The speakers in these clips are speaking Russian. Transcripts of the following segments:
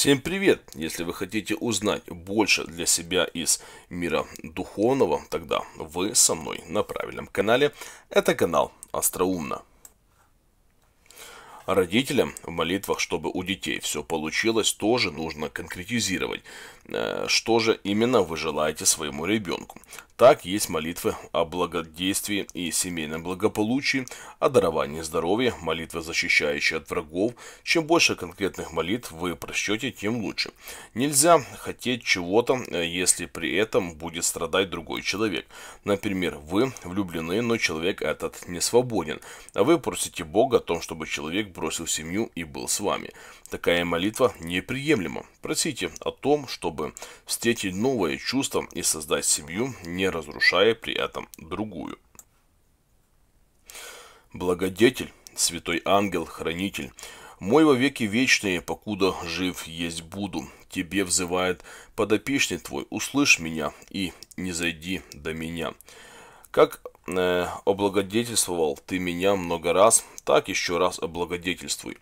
Всем привет! Если вы хотите узнать больше для себя из мира духовного, тогда вы со мной на правильном канале. Это канал Остроумно. Родителям в молитвах, чтобы у детей все получилось, тоже нужно конкретизировать, э, что же именно вы желаете своему ребенку. Так есть молитвы о благодействии и семейном благополучии, о даровании здоровья, молитвы, защищающие от врагов. Чем больше конкретных молитв вы прочтете, тем лучше. Нельзя хотеть чего-то, э, если при этом будет страдать другой человек. Например, вы влюблены, но человек этот не свободен. А вы просите Бога о том, чтобы человек бросил семью и был с вами. Такая молитва неприемлема. Просите о том, чтобы встретить новое чувство и создать семью, не разрушая при этом другую. Благодетель, святой ангел, хранитель, мой во веки вечные, покуда жив есть буду, тебе взывает подопечный твой, услышь меня и не зайди до меня. Как э, облагодетельствовал ты меня много раз, так еще раз облагодетельствуй.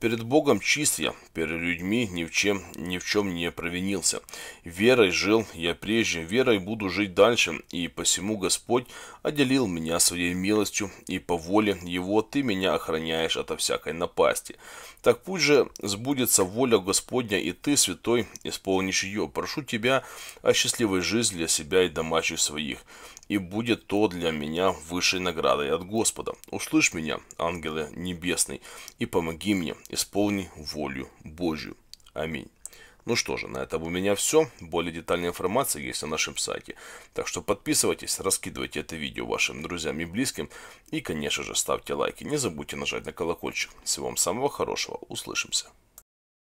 Перед Богом чист я, перед людьми ни в чем, ни в чем не провинился. Верой жил я прежде, верой буду жить дальше, и посему Господь отделил меня своей милостью, и по воле Его ты меня охраняешь ото всякой напасти. Так пусть же сбудется воля Господня, и ты, святой, исполнишь ее. Прошу тебя о счастливой жизни для себя и домашних своих, и будет то для меня меня высшей наградой от Господа. Услышь меня, ангелы небесный, и помоги мне, исполни волю Божью. Аминь. Ну что же, на этом у меня все. Более детальная информация есть на нашем сайте. Так что подписывайтесь, раскидывайте это видео вашим друзьям и близким. И, конечно же, ставьте лайки. Не забудьте нажать на колокольчик. Всего вам самого хорошего. Услышимся.